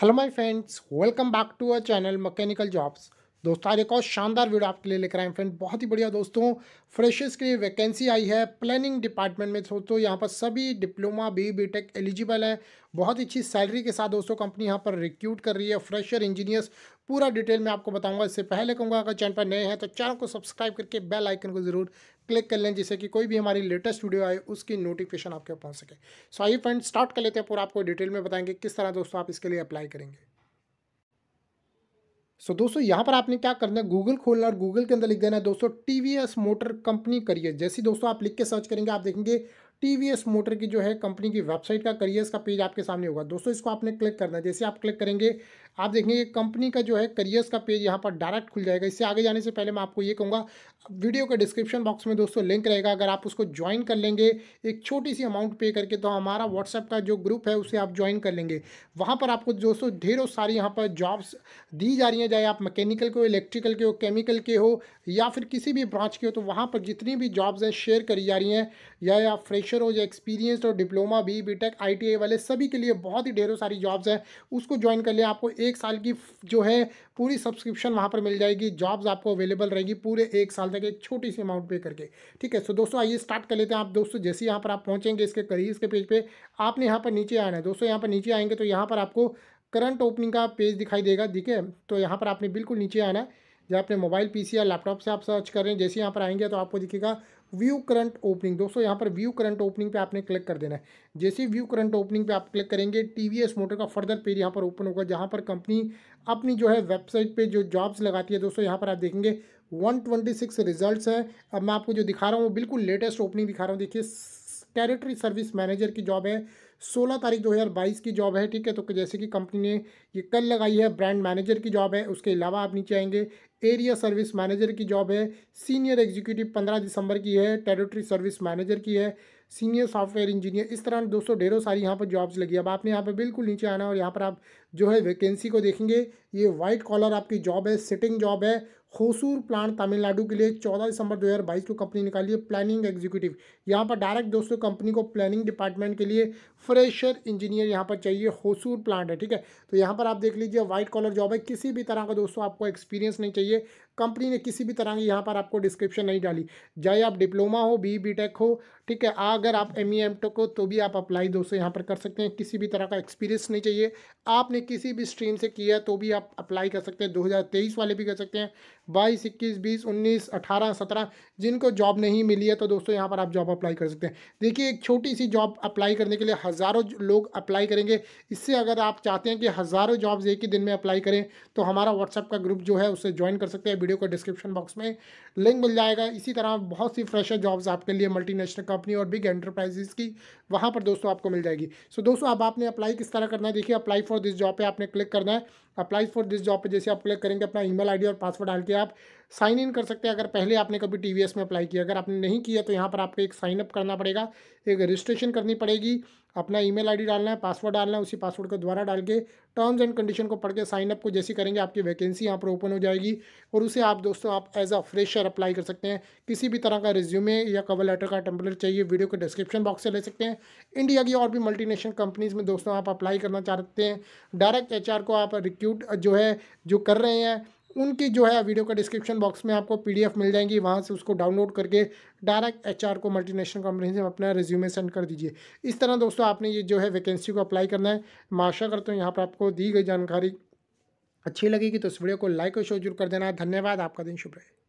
Hello my friends, welcome back to our channel Mechanical Jobs. दोस्तों आज एक और शानदार वीडियो आपके लिए लेकर आए फ्रेंड बहुत ही बढ़िया दोस्तों फ्रेशर्स के लिए वैकेंसी आई है प्लानिंग डिपार्टमेंट में दोस्तों यहाँ पर सभी diploma B B tech eligible है बहुत ही अच्छी सैलरी के साथ दोस्तों कंपनी यहाँ पर रिक्रूट कर रही है फ्रेशर इंजीनियर्स पूरा डिटेल में आपको बताऊंगा इससे पहले कहूँगा अगर चैनल पर नए हैं तो चैनल को सब्सक्राइब करके बेल आइकन को जरूर क्लिक कर लें जिससे कि कोई भी हमारी लेटेस्ट वीडियो आए उसकी नोटिफिकेशन आपके पहुँच सके सो आइए फ्रेंड स्टार्ट कर लेते हैं पूरा आपको डिटेल में बताएंगे किस तरह दोस्तों आप इसके लिए अप्लाई करेंगे सो so, दोस्तों यहाँ पर आपने क्या करना है गूगल खोलना और गूगल के अंदर लिख देना है दोस्तों टी मोटर कंपनी करिए जैसे दोस्तों आप लिख के सर्च करेंगे आप देखेंगे टीवीएस मोटर की जो है कंपनी की वेबसाइट का करियर्स का पेज आपके सामने होगा दोस्तों इसको आपने क्लिक करना है जैसे आप क्लिक करेंगे आप देखेंगे कंपनी का जो है करियर्स का पेज यहाँ पर डायरेक्ट खुल जाएगा इससे आगे जाने से पहले मैं आपको ये कहूँगा वीडियो के डिस्क्रिप्शन बॉक्स में दोस्तों लिंक रहेगा अगर आप उसको ज्वाइन कर लेंगे एक छोटी सी अमाउंट पे करके तो हमारा व्हाट्सएप का जो ग्रुप है उसे आप ज्वाइन कर लेंगे वहाँ पर आपको दोस्तों ढेरों सारी यहाँ पर जॉब्स दी जा रही हैं चाहे आप मैकेनिकल के हो इलेक्ट्रिकल के हो केमिकल के हो या फिर किसी भी ब्रांच के हो तो वहाँ पर जितनी भी जॉब्स हैं शेयर करी जा रही हैं या, या फ्रेश फ्रेशर हो या एक्सपीरियंस और diploma B B tech I वाले सभी के लिए बहुत ही ढेरों सारी जॉब्स हैं उसको ज्वाइन कर लिया आपको एक साल की जो है पूरी सब्सक्रिप्शन वहाँ पर मिल जाएगी जॉब्स आपको अवेलेबल रहेगी पूरे एक साल तक एक छोटी सी अमाउंट पे करके ठीक है सो दोस्तों आइए स्टार्ट कर लेते हैं आप दोस्तों जैसे यहाँ पर आप पहुँचेंगे इसके करीज के पेज पर आपने यहाँ पर नीचे आना है दोस्तों यहाँ पर नीचे आएंगे तो यहाँ पर आपको करंट ओपनिंग का पेज दिखाई देगा ठीक है तो यहाँ पर आपने बिल्कुल नीचे आना है जब आपने मोबाइल पीसी या लैपटॉप से आप सर्च कर रहे हैं जैसे यहाँ पर आएंगे तो आपको दिखेगा व्यू करंट ओपनिंग दोस्तों यहाँ पर व्यू करंट ओपनिंग पे आपने क्लिक कर देना है जैसे व्यू करंट ओपनिंग पे आप क्लिक करेंगे टीवीएस मोटर का फर्दर पेज यहाँ पर ओपन होगा जहाँ पर कंपनी अपनी जो है वेबसाइट पे जो जॉब्स लगाती है दोस्तों यहाँ पर आप देखेंगे 126 रिजल्ट्स है अब मैं आपको जो दिखा रहा हूँ वो बिल्कुल लेटेस्ट ओपनिंग दिखा रहा हूँ देखिए टेरिटरी सर्विस मैनेजर की जॉब है सोलह तारीख दो हज़ार बाईस की जॉब है ठीक है तो जैसे कि कंपनी ने ये कल लगाई है ब्रांड मैनेजर की जॉब है उसके अलावा आप नीचे आएंगे एरिया सर्विस मैनेजर की जॉब है सीनियर एग्जीक्यूटिव पंद्रह दिसंबर की है टेरिटरी सर्विस मैनेजर की है सीनियर सॉफ्टवेयर इंजीनियर इस तरह दोस्तों ढेरों सारी यहाँ पर जॉब्स लगी अब आपने यहाँ पर बिल्कुल नीचे आना और यहाँ पर आप जो है वैकेंसी को देखेंगे ये वाइट कॉलर आपकी जॉब है सिटिंग जॉब है होसूर प्लांट तमिलनाडु के लिए 14 दिसंबर 2022 को कंपनी निकाली है प्लानिंग एग्जीक्यूटिव यहाँ पर डायरेक्ट दोस्तों कंपनी को प्लानिंग डिपार्टमेंट के लिए फ्रेशर इंजीनियर यहाँ पर चाहिए होसूर प्लांट है ठीक है तो यहाँ पर आप देख लीजिए वाइट कॉलर जॉब है किसी भी तरह का दोस्तों आपको एक्सपीरियंस नहीं चाहिए कंपनी ने किसी भी तरह की यहाँ पर आपको डिस्क्रिप्शन नहीं डाली चाहे आप डिप्लोमा हो बी बी टेक हो ठीक है अगर आप एम ई एम टो को तो भी आप अप्लाई दोस्तों यहाँ पर कर सकते हैं किसी भी तरह का एक्सपीरियंस नहीं चाहिए आपने किसी भी स्ट्रीम से किया तो भी आप अप्लाई कर सकते हैं 2023 वाले भी कर सकते हैं बाईस इक्कीस बीस उन्नीस अठारह सत्रह जिनको जॉब नहीं मिली है तो दोस्तों यहाँ पर आप जॉब अप्लाई कर सकते हैं देखिए एक छोटी सी जॉब अप्लाई करने के लिए हज़ारों लोग अप्लाई करेंगे इससे अगर आप चाहते हैं कि हज़ारों जॉब्स एक ही दिन में अप्लाई करें तो हमारा व्हाट्सअप का ग्रुप जो है उसे ज्वाइन कर सकते हैं वीडियो को डिस्क्रिप्शन बॉक्स में लिंक मिल जाएगा इसी तरह बहुत सी फ्रेशर जॉब्स आपके लिए मल्टी का कंपनी और बिग एंटरप्राइजेस की वहाँ पर दोस्तों आपको मिल जाएगी सो so, दोस्तों अब आपने अप्लाई किस तरह करना है देखिए अप्लाई फॉर दिस जॉब पे आपने क्लिक करना है अप्लाई फॉर दिस जॉब पे जैसे आप क्लिक करेंगे अपना ईमेल आईडी और पासवर्ड डाल के आप साइन इन कर सकते हैं अगर पहले आपने कभी टी में अप्लाई किया अगर आपने नहीं किया तो यहाँ पर आपको एक साइनअप करना पड़ेगा एक रजिस्ट्रेशन करनी पड़ेगी अपना ईमेल आईडी डालना है पासवर्ड डालना है उसी पासवर्ड के द्वारा डाल के टर्म्स एंड कंडीशन को पढ़ के साइनअप को जैसे करेंगे आपकी वैकेंसी यहाँ पर ओपन हो जाएगी और उसे आप दोस्तों आप एज अ फ्रेशर अप्लाई कर सकते हैं किसी भी तरह का रिज्यूमे या कवर लेटर का टेम्पलेट चाहिए वीडियो के डिस्क्रिप्शन बॉक्स से ले सकते हैं इंडिया की और भी मल्टीनेशनल कंपनीज़ में दोस्तों आप अप्लाई करना चाहते हैं डायरेक्ट एच को आप रिक्यू एग्जीक्यूट जो है जो कर रहे हैं उनकी जो है वीडियो का डिस्क्रिप्शन बॉक्स में आपको पीडीएफ मिल जाएंगी वहाँ से उसको डाउनलोड करके डायरेक्ट एचआर को मल्टीनेशनल कंपनी से अपना रिज्यूमे सेंड कर दीजिए इस तरह दोस्तों आपने ये जो है वैकेंसी को अप्लाई करना है मैं आशा करता हूँ यहाँ पर आपको दी गई जानकारी अच्छी लगेगी तो इस वीडियो को लाइक और शेयर जरूर कर देना धन्यवाद आपका दिन शुभ रहे